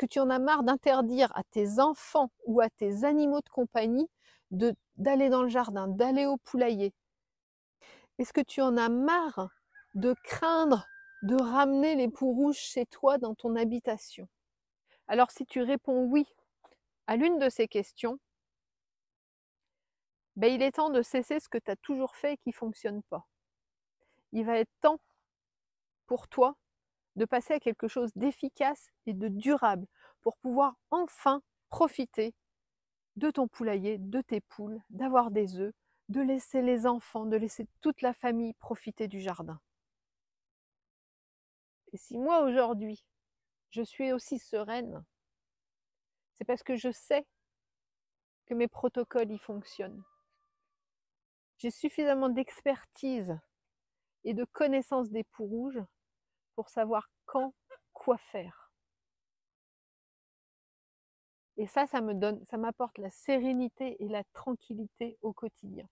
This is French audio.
que tu en as marre d'interdire à tes enfants ou à tes animaux de compagnie d'aller dans le jardin, d'aller au poulailler Est-ce que tu en as marre de craindre de ramener les poux rouges chez toi dans ton habitation Alors si tu réponds oui à l'une de ces questions, ben, il est temps de cesser ce que tu as toujours fait et qui ne fonctionne pas. Il va être temps pour toi de passer à quelque chose d'efficace et de durable pour pouvoir enfin profiter de ton poulailler, de tes poules, d'avoir des œufs, de laisser les enfants, de laisser toute la famille profiter du jardin. Et si moi aujourd'hui, je suis aussi sereine, c'est parce que je sais que mes protocoles y fonctionnent. J'ai suffisamment d'expertise et de connaissance des poux rouges pour savoir quand, quoi faire. Et ça, ça me donne, ça m'apporte la sérénité et la tranquillité au quotidien.